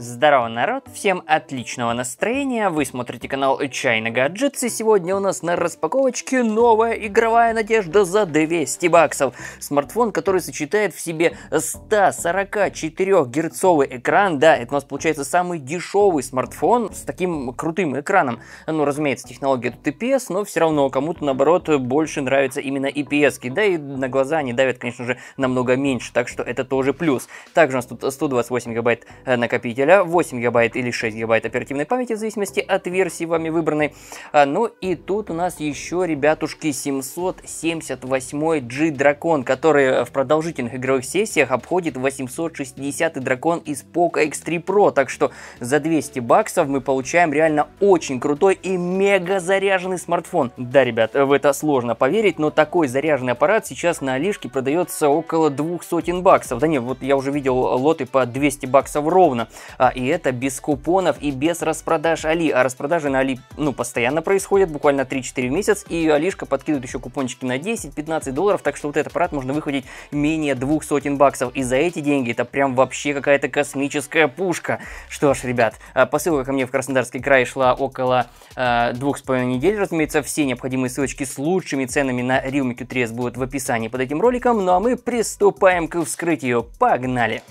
Здорово, народ! Всем отличного настроения! Вы смотрите канал Чайна Гаджетс, и сегодня у нас на распаковочке новая игровая надежда за 200 баксов. Смартфон, который сочетает в себе 144-герцовый экран. Да, это у нас получается самый дешевый смартфон с таким крутым экраном. Ну, разумеется, технология тут IPS, но все равно кому-то, наоборот, больше нравятся именно IPS. -ки. Да и на глаза они давят, конечно же, намного меньше, так что это тоже плюс. Также у нас тут 128 гигабайт накопителя а 8 гигабайт или 6 гигабайт оперативной памяти, в зависимости от версии вами выбранной. А, ну и тут у нас еще, ребятушки, 778 G Дракон, который в продолжительных игровых сессиях обходит 860 Дракон из Poco X3 Pro, так что за 200 баксов мы получаем реально очень крутой и мега заряженный смартфон. Да, ребят, в это сложно поверить, но такой заряженный аппарат сейчас на Алишке продается около двух сотен баксов. Да нет, вот я уже видел лоты по 200 баксов ровно а, и это без купонов и без распродаж Али. А распродажи на Али ну, постоянно происходят, буквально 3-4 в месяц, и Алишка подкидывает еще купончики на 10-15 долларов, так что вот этот аппарат можно выходить менее двух сотен баксов, и за эти деньги это прям вообще какая-то космическая пушка. Что ж, ребят, а, посылка ко мне в Краснодарский край шла около а, двух с половиной недель, разумеется, все необходимые ссылочки с лучшими ценами на Realme Q3S будут в описании под этим роликом, ну а мы приступаем к вскрытию, погнали!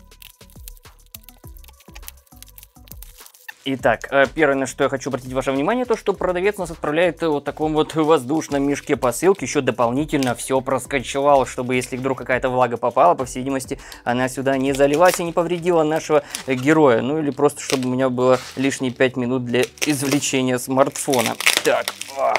Итак, э, первое, на что я хочу обратить ваше внимание, то, что продавец нас отправляет э, в вот таком вот воздушном мешке посылки, еще дополнительно все проскочевал, чтобы если вдруг какая-то влага попала, по всей видимости, она сюда не заливалась и не повредила нашего героя. Ну или просто, чтобы у меня было лишние 5 минут для извлечения смартфона. Так, а.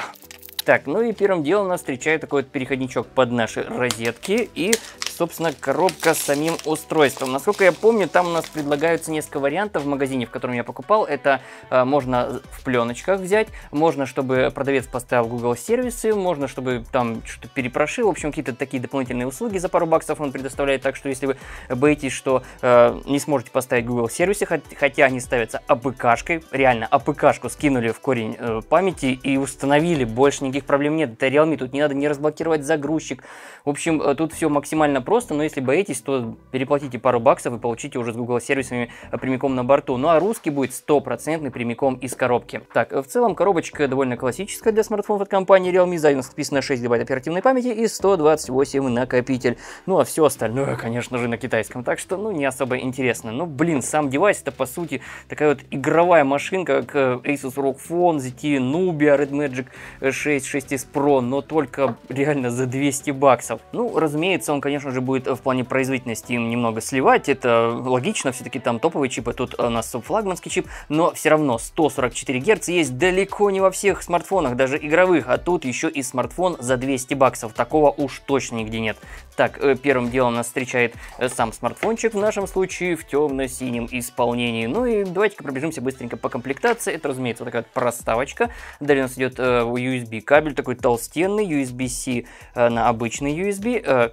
так, ну и первым делом нас встречает такой вот переходничок под наши розетки и собственно, коробка с самим устройством. Насколько я помню, там у нас предлагаются несколько вариантов в магазине, в котором я покупал. Это э, можно в пленочках взять, можно, чтобы продавец поставил Google сервисы, можно, чтобы там что-то перепрошил. В общем, какие-то такие дополнительные услуги за пару баксов он предоставляет. Так что, если вы боитесь, что э, не сможете поставить Google сервисы, хотя они ставятся АПКшкой, реально, АПКшку скинули в корень э, памяти и установили, больше никаких проблем нет. Это Realme, тут не надо не разблокировать загрузчик. В общем, э, тут все максимально просто просто, но если боитесь, то переплатите пару баксов и получите уже с Google сервисами э, прямиком на борту. Ну а русский будет стопроцентный прямиком из коробки. Так, э, в целом коробочка довольно классическая для смартфонов от компании Realme. Задним подписано 6 гигабайт оперативной памяти и 128 накопитель. Ну а все остальное, конечно же, на китайском. Так что, ну, не особо интересно. Ну, блин, сам девайс это по сути такая вот игровая машинка, как э, Asus ROG Phone, ZTE Nubia, Red Magic 6, 6S Pro, но только реально за 200 баксов. Ну, разумеется, он, конечно же, также будет в плане производительности им немного сливать, это логично, все-таки там топовые чипы, тут у нас флагманский чип, но все равно 144 Гц есть далеко не во всех смартфонах, даже игровых, а тут еще и смартфон за 200 баксов, такого уж точно нигде нет. Так, э, первым делом нас встречает э, сам смартфончик, в нашем случае в темно-синем исполнении. Ну и давайте-ка пробежимся быстренько по комплектации, это, разумеется, вот такая вот проставочка, далее у нас идет э, USB кабель, такой толстенный, USB-C на обычный USB,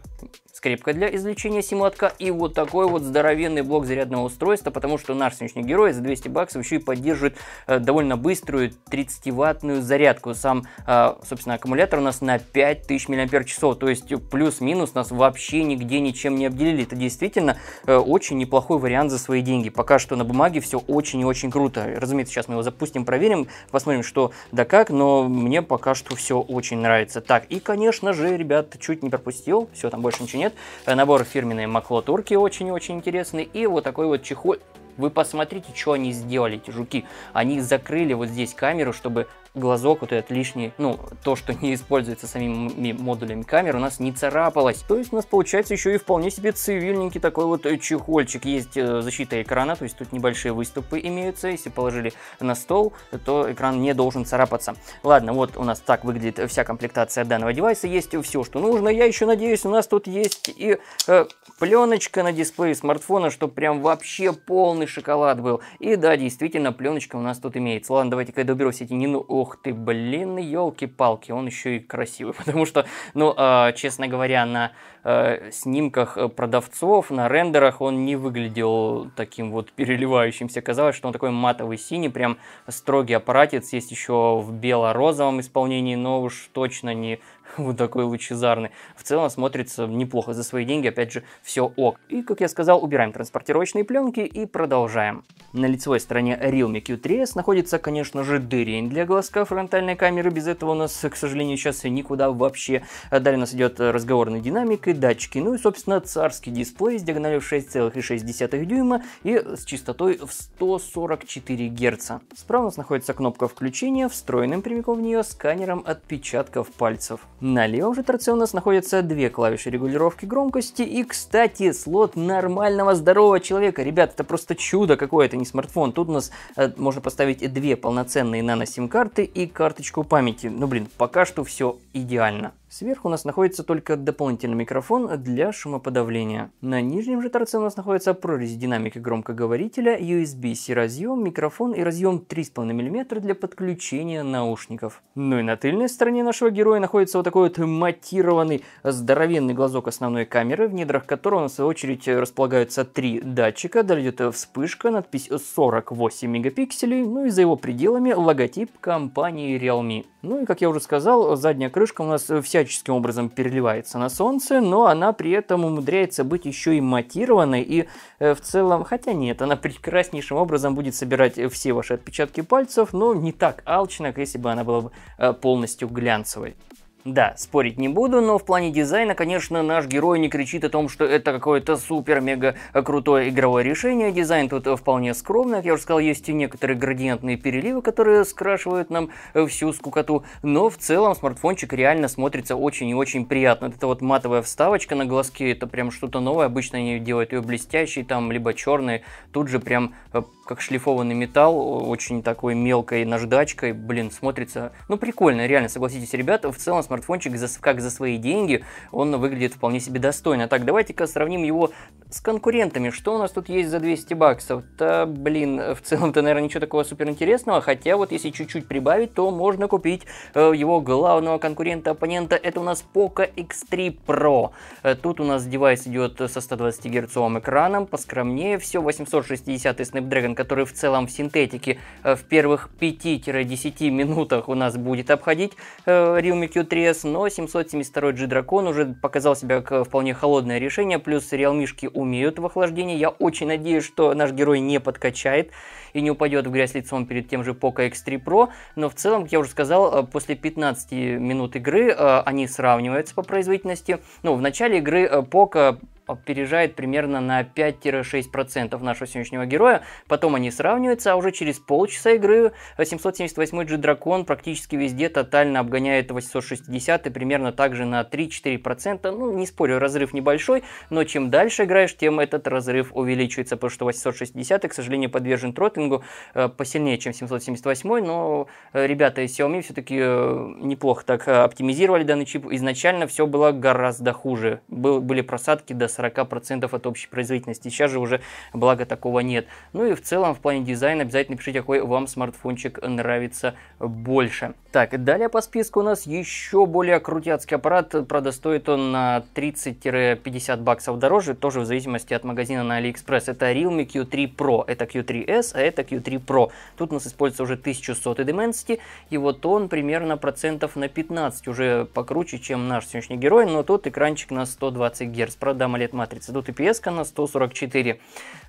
скрепка для извлечения сим-лотка и вот такой вот здоровенный блок зарядного устройства, потому что наш сегодняшний герой за 200 баксов еще и поддерживает э, довольно быструю 30-ваттную зарядку. Сам, э, собственно, аккумулятор у нас на 5000 мАч, то есть плюс-минус нас вообще нигде ничем не обделили. Это действительно э, очень неплохой вариант за свои деньги. Пока что на бумаге все очень и очень круто. Разумеется, сейчас мы его запустим, проверим, посмотрим, что да как, но мне пока что все очень нравится. Так, и, конечно же, ребят, чуть не пропустил, все, там больше ничего нет нет. Набор фирменный Макло Турки очень-очень интересный. И вот такой вот чехол вы посмотрите, что они сделали, эти жуки. Они закрыли вот здесь камеру, чтобы глазок, вот этот лишний, ну, то, что не используется самими модулями камеры, у нас не царапалось. То есть у нас получается еще и вполне себе цивильненький такой вот э, чехольчик. Есть э, защита экрана, то есть тут небольшие выступы имеются. Если положили на стол, то экран не должен царапаться. Ладно, вот у нас так выглядит вся комплектация данного девайса. Есть все, что нужно. Я еще надеюсь, у нас тут есть и э, пленочка на дисплее смартфона, чтобы прям вообще полный шоколад был. И да, действительно, пленочка у нас тут имеется. Ладно, давайте-ка я доберусь эти не Ох ты, блин, елки-палки, он еще и красивый, потому что, ну, э, честно говоря, на э, снимках э, продавцов, на рендерах он не выглядел таким вот переливающимся. Казалось, что он такой матовый синий, прям строгий аппаратец. Есть еще в бело-розовом исполнении, но уж точно не вот такой лучезарный. В целом смотрится неплохо. За свои деньги, опять же, все ок. И, как я сказал, убираем транспортировочные пленки и продолжаем. На лицевой стороне Realme Q3S находится, конечно же, дырень для глазка фронтальной камеры. Без этого у нас, к сожалению, сейчас никуда вообще. Далее у нас идет э, разговорный динамик и датчики. Ну и, собственно, царский дисплей с диагональю 6,6 дюйма и с частотой в 144 Гц. Справа у нас находится кнопка включения, встроенным прямиком в нее сканером отпечатков пальцев. На левом же торце у нас находятся две клавиши регулировки громкости и, кстати, слот нормального здорового человека. Ребят, это просто чудо какое-то, не смартфон. Тут у нас э, можно поставить две полноценные нано-сим-карты и карточку памяти. Ну блин, пока что все идеально. Сверху у нас находится только дополнительный микрофон для шумоподавления. На нижнем же торце у нас находится прорезь динамика громкоговорителя, USB-C разъем, микрофон и разъем 3,5 мм для подключения наушников. Ну и на тыльной стороне нашего героя находится вот такой вот матированный здоровенный глазок основной камеры, в недрах которого, на свою очередь, располагаются три датчика. Далее идет вспышка, надпись 48 мегапикселей, ну и за его пределами логотип компании Realme. Ну и, как я уже сказал, задняя крышка у нас э, всяческим образом переливается на солнце, но она при этом умудряется быть еще и матированной, и э, в целом, хотя нет, она прекраснейшим образом будет собирать э, все ваши отпечатки пальцев, но не так алчно, как если бы она была бы э, полностью глянцевой. Да, спорить не буду, но в плане дизайна, конечно, наш герой не кричит о том, что это какое-то супер-мега крутое игровое решение. Дизайн тут вполне скромный, как я уже сказал, есть и некоторые градиентные переливы, которые скрашивают нам э, всю скукоту. Но в целом смартфончик реально смотрится очень и очень приятно. Это вот матовая вставочка на глазки, это прям что-то новое. Обычно они делают ее блестящей, там, либо черной. Тут же прям э, как шлифованный металл, очень такой мелкой наждачкой, блин, смотрится, ну, прикольно, реально, согласитесь, ребята, в целом смартфончик за, как за свои деньги, он выглядит вполне себе достойно. Так, давайте-ка сравним его с конкурентами, что у нас тут есть за 200 баксов? Да, блин, в целом-то, наверное, ничего такого суперинтересного, хотя вот если чуть-чуть прибавить, то можно купить э, его главного конкурента-оппонента, это у нас Poco X3 Pro. Э, тут у нас девайс идет со 120 герцовым экраном, поскромнее все, 860 Snapdragon который в целом в синтетике э, в первых 5-10 минутах у нас будет обходить э, Realme Q3S, но 772 G Dragon уже показал себя как э, вполне холодное решение, плюс реалмишки умеют в охлаждении. Я очень надеюсь, что наш герой не подкачает и не упадет в грязь лицом перед тем же Poco X3 Pro, но в целом, как я уже сказал, после 15 минут игры они сравниваются по производительности. Ну, в начале игры Poco опережает примерно на 5-6% нашего сегодняшнего героя. Потом они сравниваются, а уже через полчаса игры 778 G-Дракон практически везде тотально обгоняет 860 и примерно также на 3-4%. Ну, не спорю, разрыв небольшой, но чем дальше играешь, тем этот разрыв увеличивается, потому что 860, к сожалению, подвержен тротингу э, посильнее, чем 778, но э, ребята из Xiaomi все-таки э, неплохо так оптимизировали данный чип. Изначально все было гораздо хуже. Был, были просадки до 40% от общей производительности. Сейчас же уже, благо, такого нет. Ну и в целом, в плане дизайна, обязательно пишите, какой вам смартфончик нравится больше. Так, далее по списку у нас еще более крутяцкий аппарат. Правда, стоит он на 30-50 баксов дороже, тоже в зависимости от магазина на AliExpress. Это Realme Q3 Pro, это Q3S, а это Q3 Pro. Тут у нас используется уже 1100 Dimensity, и вот он примерно процентов на 15 уже покруче, чем наш сегодняшний герой, но тут экранчик на 120 Гц. Правда, AMOLED позволяет матрица. Тут IPS на 144.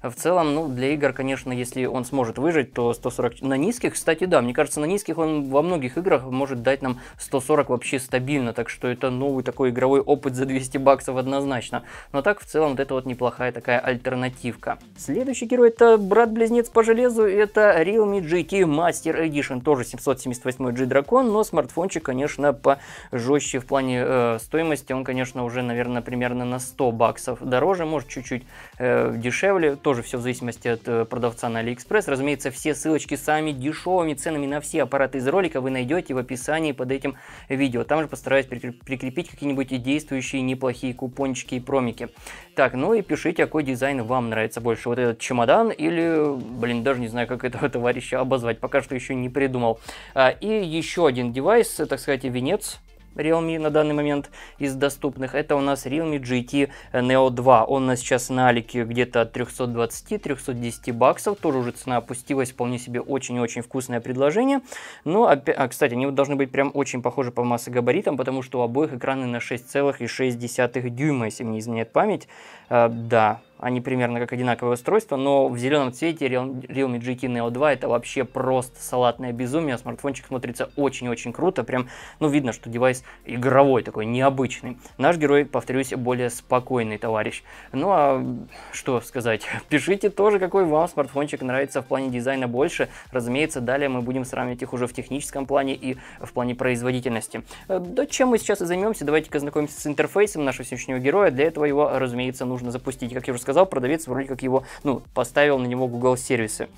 В целом, ну, для игр, конечно, если он сможет выжить, то 140... На низких, кстати, да, мне кажется, на низких он во многих играх может дать нам 140 вообще стабильно, так что это новый такой игровой опыт за 200 баксов однозначно. Но так, в целом, вот это вот неплохая такая альтернативка. Следующий герой это брат-близнец по железу, это Realme GT Master Edition, тоже 778 G-Dragon, но смартфончик, конечно, по жестче в плане э, стоимости, он, конечно, уже, наверное, примерно на 100 баксов баксов, дороже, может чуть-чуть э, дешевле, тоже все в зависимости от э, продавца на AliExpress Разумеется, все ссылочки сами дешевыми ценами на все аппараты из ролика вы найдете в описании под этим видео. Там же постараюсь прикрепить какие-нибудь и действующие неплохие купончики и промики. Так, ну и пишите, какой дизайн вам нравится больше. Вот этот чемодан или, блин, даже не знаю, как этого товарища обозвать, пока что еще не придумал. А, и еще один девайс, так сказать, венец Realme на данный момент из доступных, это у нас Realme GT Neo 2. Он у нас сейчас на Алике где-то от 320-310 баксов, тоже уже цена опустилась, вполне себе очень-очень вкусное предложение. Но, а, кстати, они должны быть прям очень похожи по массогабаритам, потому что у обоих экраны на 6,6 дюйма, если мне изменяет память. А, да, они примерно как одинаковое устройство, но в зеленом цвете Realme GT Neo 2 это вообще просто салатное безумие, смартфончик смотрится очень-очень круто, прям, ну, видно, что девайс игровой такой, необычный. Наш герой, повторюсь, более спокойный товарищ. Ну, а что сказать, пишите тоже, какой вам смартфончик нравится в плане дизайна больше, разумеется, далее мы будем сравнивать их уже в техническом плане и в плане производительности. Э, да чем мы сейчас и займемся, давайте-ка ознакомимся с интерфейсом нашего сегодняшнего героя, для этого его, разумеется, нужно запустить, как я уже сказал, сказал, продавец вроде как его, ну, поставил на него Google сервисы.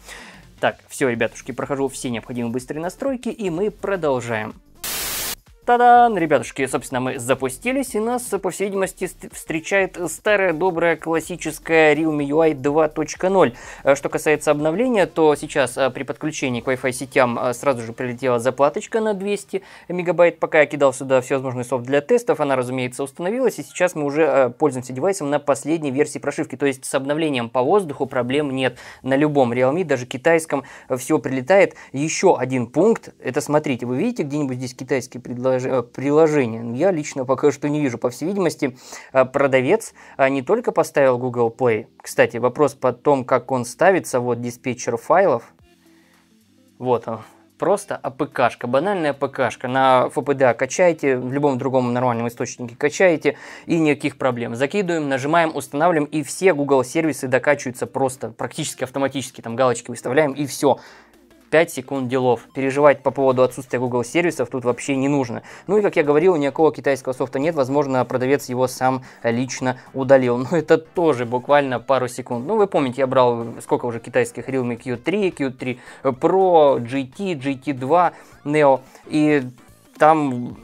Так, все, ребятушки, прохожу все необходимые быстрые настройки, и мы продолжаем. Та-дам! Ребятушки, собственно, мы запустились, и нас, по всей видимости, встречает старая добрая классическая Realme UI 2.0. Э, что касается обновления, то сейчас э, при подключении к Wi-Fi сетям э, сразу же прилетела заплаточка на 200 мегабайт, пока я кидал сюда всевозможный софт для тестов, она, разумеется, установилась, и сейчас мы уже пользуемся девайсом на последней версии прошивки, то есть с обновлением по воздуху проблем нет. На любом Realme, даже китайском, все прилетает. Еще один пункт, это смотрите, вы видите где-нибудь здесь китайский предложения? Э, приложение? Я лично пока что не вижу. По всей видимости, э, продавец э, не только поставил Google Play. Кстати, вопрос по том, как он ставится, вот диспетчер файлов. Вот он, просто АПКшка, банальная АПКшка. На ФПДА качаете, в любом другом нормальном источнике качаете, и никаких проблем. Закидываем, нажимаем, устанавливаем, и все Google сервисы докачиваются просто практически автоматически. Там галочки выставляем, и все. 5 секунд делов. Переживать по поводу отсутствия Google сервисов тут вообще не нужно. Ну и, как я говорил, никакого китайского софта нет, возможно, продавец его сам лично удалил. Но это тоже буквально пару секунд. Ну, вы помните, я брал сколько уже китайских Realme Q3, Q3 Pro, GT, GT2, Neo, и там,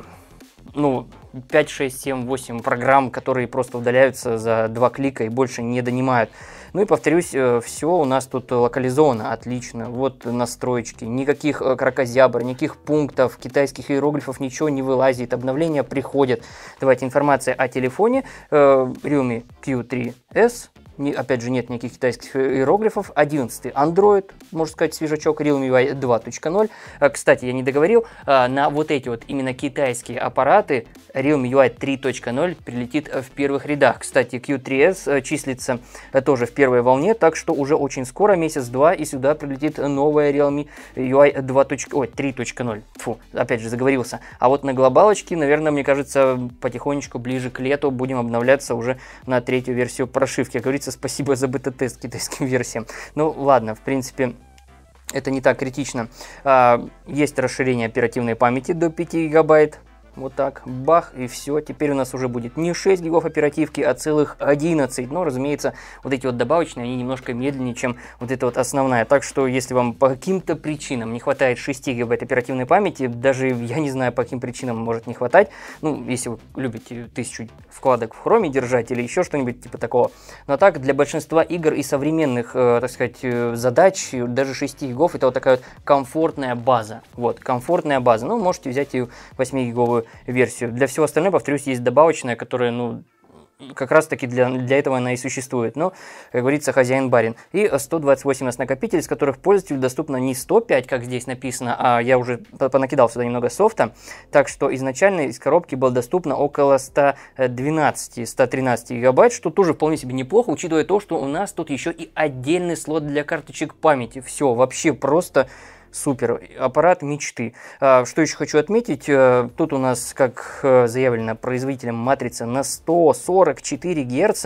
ну, 5, 6, 7, 8 программ, которые просто удаляются за два клика и больше не донимают. Ну и повторюсь, э, все у нас тут э, локализовано отлично. Вот настроечки, никаких э, крокозябр, никаких пунктов, китайских иероглифов, ничего не вылазит, обновления приходят. Давайте информация о телефоне. Realme Q3S не, опять же, нет никаких китайских иероглифов. 11 Android, можно сказать, свежачок Realme UI 2.0. Э, кстати, я не договорил, э, на вот эти вот именно китайские аппараты Realme UI 3.0 прилетит э, в первых рядах. Кстати, Q3S числится тоже в первой волне, так что уже очень скоро, месяц-два, и сюда прилетит новая Realme UI 2. Ой, 3.0. Фу, опять же, заговорился. А вот на глобалочке, наверное, мне кажется, потихонечку ближе к лету будем обновляться уже на третью версию прошивки. Как говорится, говорится спасибо за бета-тест китайским версиям. Ну ладно, в принципе, это не так критично. А, есть расширение оперативной памяти до 5 гигабайт, вот так, бах, и все. Теперь у нас уже будет не 6 гигов оперативки, а целых 11. Но, разумеется, вот эти вот добавочные, они немножко медленнее, чем вот эта вот основная. Так что, если вам по каким-то причинам не хватает 6 гигабайт оперативной памяти, даже я не знаю, по каким причинам может не хватать, ну, если вы любите тысячу вкладок в хроме держать или еще что-нибудь типа такого. Но так, для большинства игр и современных, э, так сказать, э, задач, даже 6 гигов, это вот такая вот комфортная база. Вот, комфортная база. Ну, можете взять и 8-гиговую версию. Для всего остального, повторюсь, есть добавочная, которая, ну, как раз таки для, для этого она и существует. Но, как говорится, хозяин-барин. И 128 у накопитель, из которых пользователю доступно не 105, как здесь написано, а я уже понакидал сюда немного софта. Так что изначально из коробки было доступно около 112-113 гигабайт, что тоже вполне себе неплохо, учитывая то, что у нас тут еще и отдельный слот для карточек памяти. Все, вообще просто супер, аппарат мечты. А, что еще хочу отметить, э, тут у нас, как э, заявлено производителем, матрица на 144 Гц.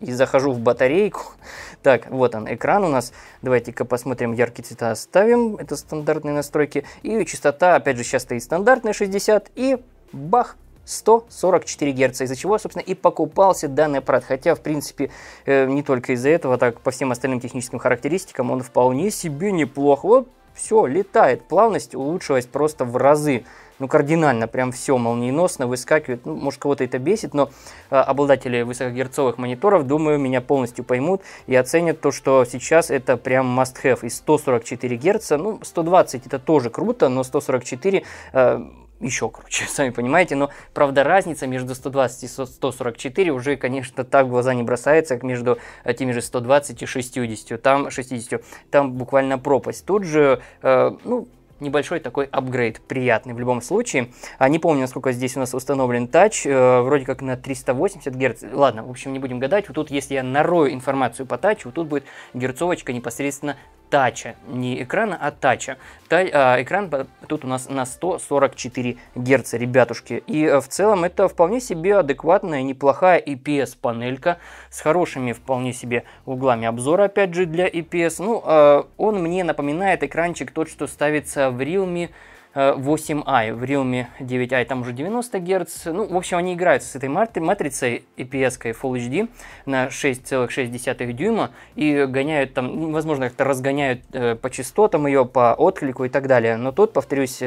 И захожу в батарейку. Так, вот он, экран у нас. Давайте-ка посмотрим, яркие цвета оставим. Это стандартные настройки. И частота, опять же, сейчас стоит стандартная 60. И бах, 144 Гц, из-за чего, собственно, и покупался данный аппарат. Хотя, в принципе, э, не только из-за этого, так по всем остальным техническим характеристикам он вполне себе неплох. Вот все, летает. Плавность улучшилась просто в разы. Ну, кардинально, прям все молниеносно выскакивает. Ну, может, кого-то это бесит, но э, обладатели высокогерцовых мониторов, думаю, меня полностью поймут и оценят то, что сейчас это прям must-have. И 144 Гц, ну, 120 это тоже круто, но 144... Э, еще круче, сами понимаете, но правда разница между 120 и 144 уже, конечно, так в глаза не бросается, как между э, теми же 120 и 60, там 60, там буквально пропасть. Тут же, э, ну, небольшой такой апгрейд, приятный в любом случае. А не помню, насколько здесь у нас установлен тач, э, вроде как на 380 Гц. Ладно, в общем, не будем гадать. Вот тут, если я нарою информацию по тачу, вот тут будет герцовочка непосредственно тача. Не экрана, а тача. Та, а, экран тут у нас на 144 Гц, ребятушки. И э, в целом это вполне себе адекватная, неплохая EPS-панелька с хорошими вполне себе углами обзора, опять же, для EPS. Ну, а, он мне напоминает экранчик тот, что ставится в Realme 8i, э, в Realme 9i там уже 90 Гц. Ну, в общем, они играются с этой матрицей EPS Full HD на 6,6 дюйма и гоняют там, ну, возможно, как-то разгоняют э, по частотам ее, по отклику и так далее. Но тут, повторюсь,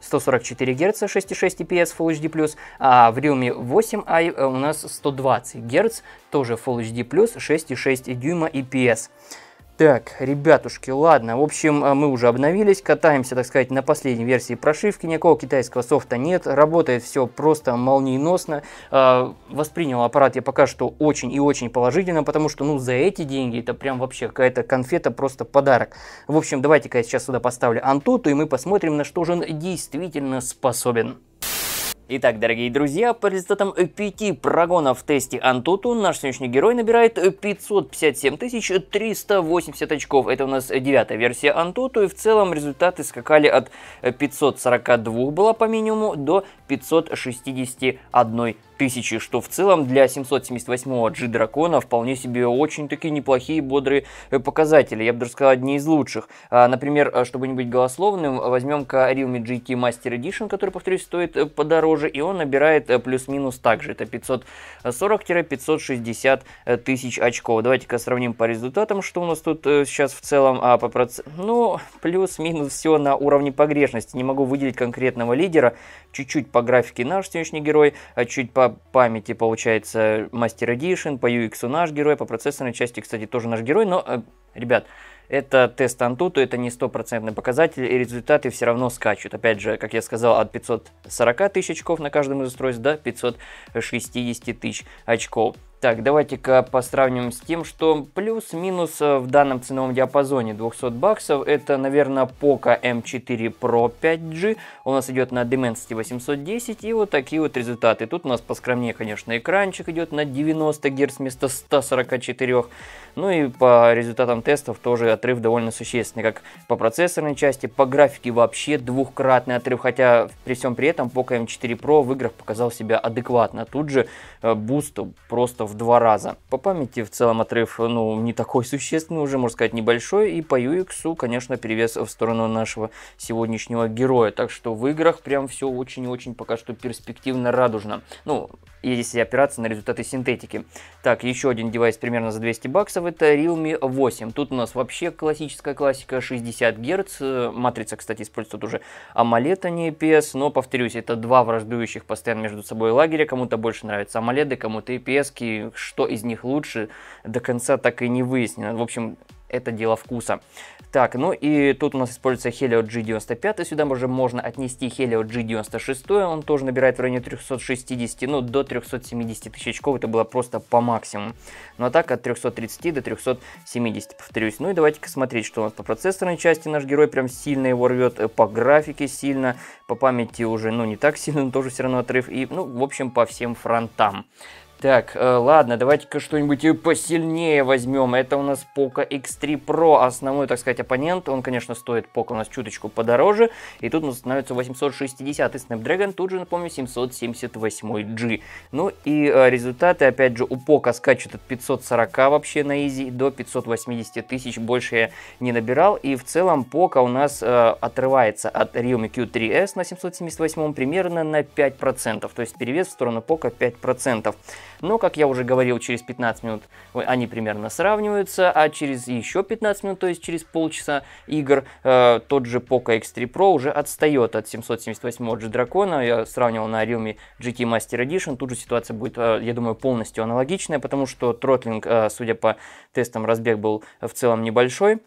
144 Гц 6,6 EPS Full HD+, а в Realme 8i э, у нас 120 Гц, тоже Full HD+, 6,6 дюйма EPS. Так, ребятушки, ладно. В общем, э, мы уже обновились, катаемся, так сказать, на последней версии прошивки. Никакого китайского софта нет, работает все просто молниеносно. Э, воспринял аппарат я пока что очень и очень положительно, потому что, ну, за эти деньги это прям вообще какая-то конфета, просто подарок. В общем, давайте-ка я сейчас сюда поставлю Антуту, и мы посмотрим, на что же он действительно способен. Итак, дорогие друзья, по результатам 5 прогонов в тесте Антуту наш сегодняшний герой набирает 557 380 очков. Это у нас девятая версия Антуту, и в целом результаты скакали от 542 было по минимуму до 561 тысячи, что в целом для 778-го G-дракона вполне себе очень такие неплохие бодрые э, показатели. Я бы даже сказал, одни из лучших. А, например, э, чтобы не быть голословным, возьмем-ка Realme GT Master Edition, который, повторюсь, стоит э, подороже, и он набирает плюс-минус также. Это 540-560 тысяч очков. Давайте-ка сравним по результатам, что у нас тут сейчас в целом. А по проц... Ну, плюс-минус все на уровне погрешности. Не могу выделить конкретного лидера. Чуть-чуть по графике наш сегодняшний герой, а чуть по памяти получается Master Edition, по UX наш герой, по процессорной части, кстати, тоже наш герой, но, э, ребят, это тест Antutu, это не стопроцентный показатель, и результаты все равно скачут. Опять же, как я сказал, от 540 тысяч очков на каждом из устройств до 560 тысяч очков. Так, давайте-ка посравним с тем, что плюс-минус э, в данном ценовом диапазоне 200 баксов. Это, наверное, Poco M4 эм Pro 5G. У нас идет на Dimensity 810 и вот такие вот результаты. Тут у нас поскромнее, конечно, экранчик идет на 90 Гц вместо 144. Ну и по результатам тестов тоже отрыв довольно существенный, как по процессорной части, по графике вообще двухкратный отрыв, хотя при всем при этом Poco M4 эм Pro в играх показал себя адекватно. Тут же э, буст просто в два раза. По памяти в целом отрыв, ну, не такой существенный уже, можно сказать, небольшой. И по UX, конечно, перевес в сторону нашего сегодняшнего героя. Так что в играх прям все очень и очень пока что перспективно радужно. Ну, если опираться на результаты синтетики. Так, еще один девайс примерно за 200 баксов, это Realme 8. Тут у нас вообще классическая классика, 60 Гц. Э, матрица, кстати, использует уже AMOLED, а не EPS, но, повторюсь, это два враждующих постоянно между собой лагеря. Кому-то больше нравятся AMOLED, кому-то EPS, -ки. что из них лучше, до конца так и не выяснено. В общем, это дело вкуса. Так, ну и тут у нас используется Helio G95, сюда уже можно отнести Helio G96, он тоже набирает в районе 360, ну до 370 тысяч очков, это было просто по максимуму. Ну а так от 330 до 370, повторюсь. Ну и давайте-ка смотреть, что у нас по процессорной части наш герой прям сильно его рвет, э, по графике сильно, по памяти уже, ну не так сильно, но тоже все равно отрыв, и ну в общем по всем фронтам. Так, э, ладно, давайте-ка что-нибудь э, посильнее возьмем. Это у нас Poco X3 Pro, основной, так сказать, оппонент. Он, конечно, стоит Poco у нас чуточку подороже. И тут у нас становится 860 Snapdragon, тут же, напомню, 778G. Ну и э, результаты, опять же, у Poco скачет от 540 вообще на изи до 580 тысяч. Больше я не набирал. И в целом Poco у нас э, отрывается от Realme Q3S на 778 примерно на 5%. То есть перевес в сторону Poco 5%. Но, как я уже говорил, через 15 минут они примерно сравниваются, а через еще 15 минут, то есть через полчаса игр, э, тот же Poco X3 Pro уже отстает от 778 G Дракона. Я сравнивал на Realme GT Master Edition. Тут же ситуация будет, э, я думаю, полностью аналогичная, потому что тротлинг, э, судя по тестам, разбег был в целом небольшой.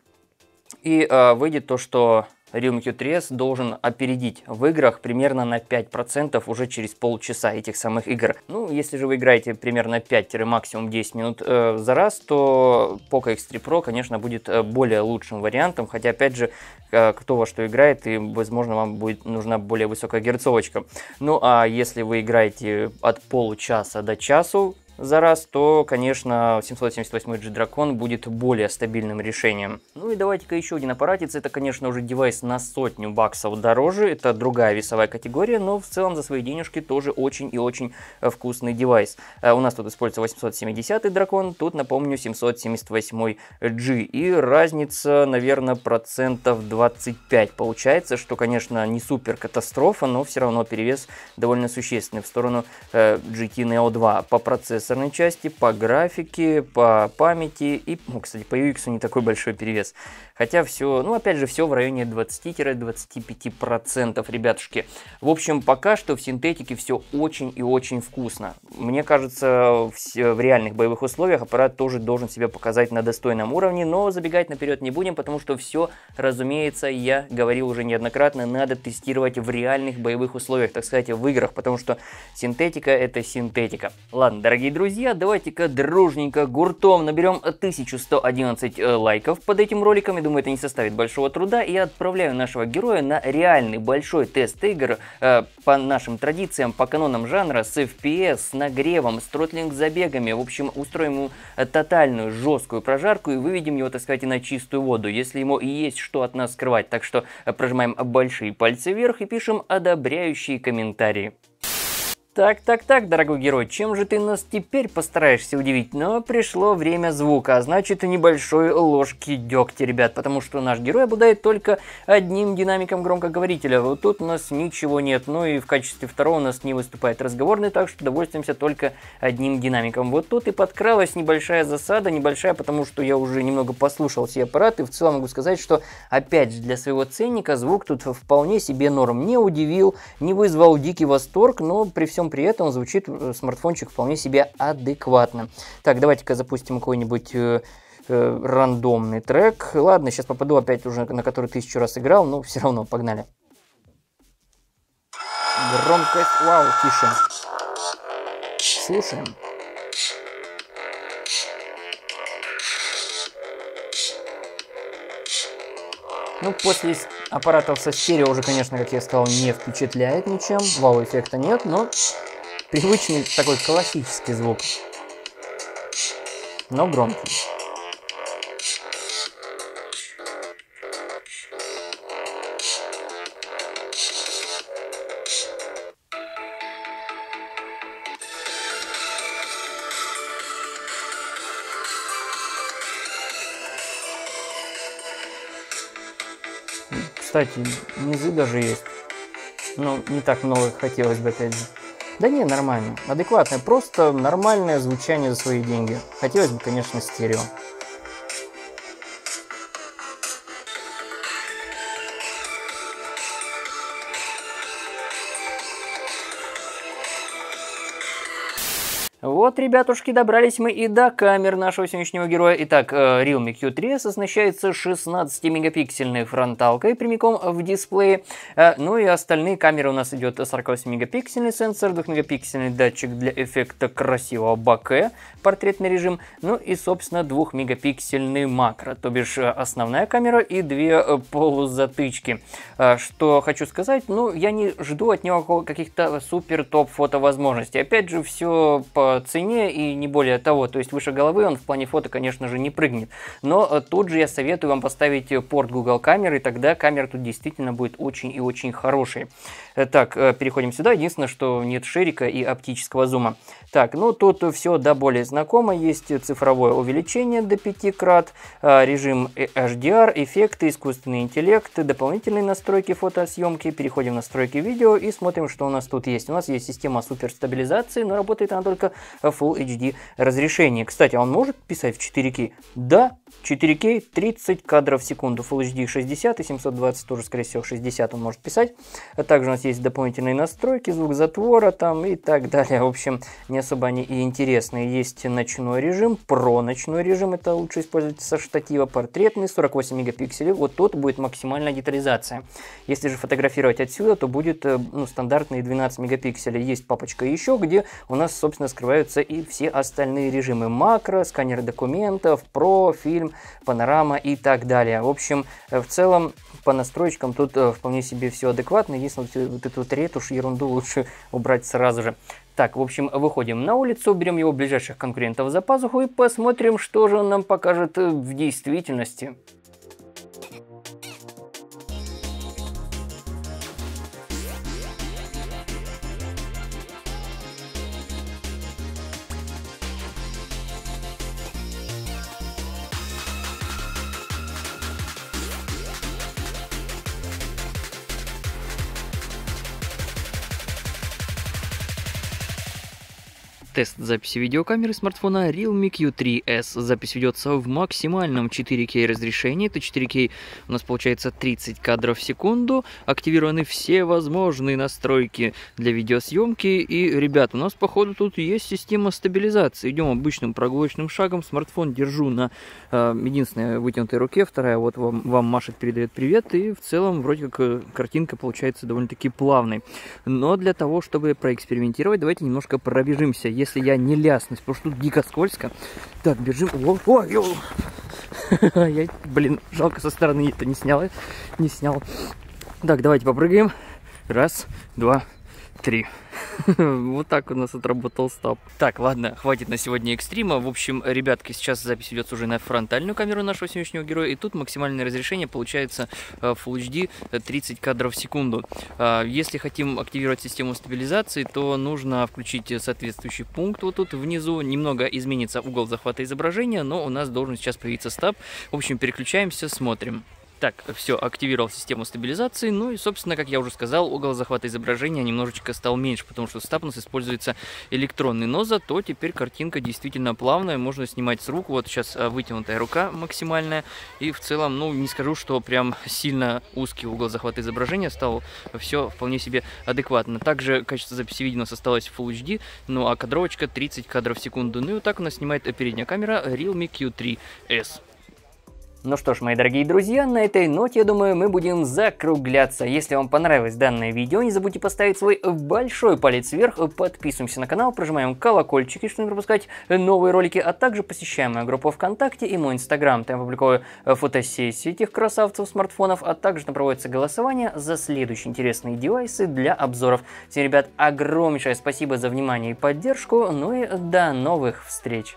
И э, выйдет то, что Realme Q3S должен опередить в играх примерно на 5% уже через полчаса этих самых игр. Ну, если же вы играете примерно 5-максимум 10 минут э, за раз, то Poco X3 Pro, конечно, будет э, более лучшим вариантом, хотя, опять же, э, кто во что играет, и, возможно, вам будет нужна более высокая герцовочка. Ну, а если вы играете от получаса до часу, за раз, то, конечно, 778 G Dragon будет более стабильным решением. Ну и давайте-ка еще один аппаратец. Это, конечно, уже девайс на сотню баксов дороже. Это другая весовая категория, но в целом за свои денежки тоже очень и очень э, вкусный девайс. Э, у нас тут используется 870 Дракон, тут, напомню, 778 G. И разница, наверное, процентов 25 получается, что, конечно, не супер катастрофа, но все равно перевес довольно существенный в сторону э, GT Neo 2 по процессу процессорной части, по графике, по памяти и, ну, кстати, по UX не такой большой перевес. Хотя все, ну, опять же, все в районе 20-25%, ребятушки. В общем, пока что в синтетике все очень и очень вкусно. Мне кажется, в, в реальных боевых условиях аппарат тоже должен себя показать на достойном уровне, но забегать наперед не будем, потому что все, разумеется, я говорил уже неоднократно, надо тестировать в реальных боевых условиях, так сказать, в играх, потому что синтетика это синтетика. Ладно, дорогие друзья, давайте-ка дружненько, гуртом наберем 1111 э, лайков под этим роликом. Я думаю, это не составит большого труда. И я отправляю нашего героя на реальный большой тест игр э, по нашим традициям, по канонам жанра, с FPS, с нагревом, с тротлинг-забегами. В общем, устроим ему э, тотальную жесткую прожарку и выведем его, так сказать, на чистую воду, если ему и есть что от нас скрывать. Так что э, прожимаем большие пальцы вверх и пишем одобряющие комментарии. Так, так, так, дорогой герой, чем же ты нас теперь постараешься удивить? Но пришло время звука, а значит и небольшой ложки дегтя, ребят, потому что наш герой обладает только одним динамиком громкоговорителя. Вот тут у нас ничего нет, ну и в качестве второго у нас не выступает разговорный, так что довольствуемся только одним динамиком. Вот тут и подкралась небольшая засада, небольшая, потому что я уже немного послушал все аппараты, и в целом могу сказать, что опять же для своего ценника звук тут вполне себе норм. Не удивил, не вызвал дикий восторг, но при всем всем при этом звучит э, смартфончик вполне себе адекватно. Так, давайте-ка запустим какой-нибудь э, э, рандомный трек. Ладно, сейчас попаду опять уже, на который тысячу раз играл, но все равно, погнали. Громкость, вау, тише. Слушаем. Ну, после Аппаратов со стерео уже, конечно, как я сказал, не впечатляет ничем. Вау-эффекта нет, но привычный такой классический звук. Но громкий. Кстати, низы даже есть. Но ну, не так много хотелось бы, опять же. Да не, нормально. Адекватное, просто нормальное звучание за свои деньги. Хотелось бы, конечно, стерео. Вот, ребятушки, добрались мы и до камер нашего сегодняшнего героя. Итак, э, Realme q 3 оснащается 16-мегапиксельной фронталкой прямиком в дисплее. Э, ну и остальные камеры у нас идет 48-мегапиксельный сенсор, 2-мегапиксельный датчик для эффекта красивого баке, портретный режим, ну и, собственно, 2-мегапиксельный макро, то бишь э, основная камера и две полузатычки. Что хочу сказать, ну, я не жду от него каких-то супер топ фотовозможностей. Опять же, все по цене и не более того. То есть выше головы он в плане фото, конечно же, не прыгнет. Но э, тут же я советую вам поставить э, порт Google камеры, тогда камера тут действительно будет очень и очень хорошей. Э, так, переходим сюда. Единственное, что нет ширика и оптического зума. Так, ну тут все до более знакомо. Есть цифровое увеличение до 5 крат, режим HDR, эффекты, искусственный интеллект, дополнительные настройки фотосъемки. Переходим в настройки видео и смотрим, что у нас тут есть. У нас есть система суперстабилизации, но работает она только Full HD разрешении. Кстати, а он может писать в 4К? Да, 4К 30 кадров в секунду, Full HD 60 и 720 тоже, скорее всего, 60 он может писать. А также у нас есть дополнительные настройки, звук затвора там и так далее. В общем, не особо они и интересные. Есть ночной режим, про ночной режим, это лучше использовать со штатива, портретный, 48 мегапикселей, вот тут будет максимальная детализация. Если же фотографировать отсюда, то будет э, ну, стандартные 12 мегапикселей. Есть папочка еще, где у нас, собственно, скрываются используются и все остальные режимы макро, сканер документов, про, фильм, панорама и так далее. В общем, э, в целом по настройкам тут э, вполне себе все адекватно, единственное, вот эту вот ретушь, ерунду лучше убрать сразу же. Так, в общем, выходим на улицу, берем его ближайших конкурентов за пазуху и посмотрим, что же он нам покажет э, в действительности. Тест записи видеокамеры смартфона Realme Q3S. Запись ведется в максимальном 4 k разрешении. Это 4 k у нас получается 30 кадров в секунду. Активированы все возможные настройки для видеосъемки. И, ребят, у нас походу тут есть система стабилизации. Идем обычным прогулочным шагом. Смартфон держу на э, единственной вытянутой руке. Вторая вот вам, вам машет, передает привет. И в целом вроде как э, картинка получается довольно-таки плавной. Но для того, чтобы проэкспериментировать, давайте немножко пробежимся если я не ляснусь, потому что тут дико скользко. Так, бежим. О, о, Я, блин, жалко со стороны это не снял. Не снял. Так, давайте попрыгаем. Раз, два, три. вот так у нас отработал стаб. Так, ладно, хватит на сегодня экстрима. В общем, ребятки, сейчас запись идет уже на фронтальную камеру нашего сегодняшнего героя, и тут максимальное разрешение получается э, Full HD 30 э, кадров в секунду. А, если хотим активировать систему стабилизации, то нужно включить соответствующий пункт вот тут внизу. Немного изменится угол захвата изображения, но у нас должен сейчас появиться стаб. В общем, переключаемся, смотрим. Так, все, активировал систему стабилизации. Ну и, собственно, как я уже сказал, угол захвата изображения немножечко стал меньше, потому что стапнус используется электронный. Но зато теперь картинка действительно плавная, можно снимать с рук. Вот сейчас а, вытянутая рука максимальная. И в целом, ну, не скажу, что прям сильно узкий угол захвата изображения стал. Все вполне себе адекватно. Также качество записи видео у нас осталось в Full HD, ну а кадровочка 30 кадров в секунду. Ну и вот так у нас снимает передняя камера Realme Q3S. Ну что ж, мои дорогие друзья, на этой ноте, я думаю, мы будем закругляться. Если вам понравилось данное видео, не забудьте поставить свой большой палец вверх, подписываемся на канал, прожимаем колокольчики, чтобы не пропускать новые ролики, а также посещаем мою группу ВКонтакте и мой Инстаграм. Там я публикую э, фотосессии этих красавцев смартфонов, а также там проводится голосование за следующие интересные девайсы для обзоров. Всем, ребят, огромнейшее спасибо за внимание и поддержку, ну и до новых встреч!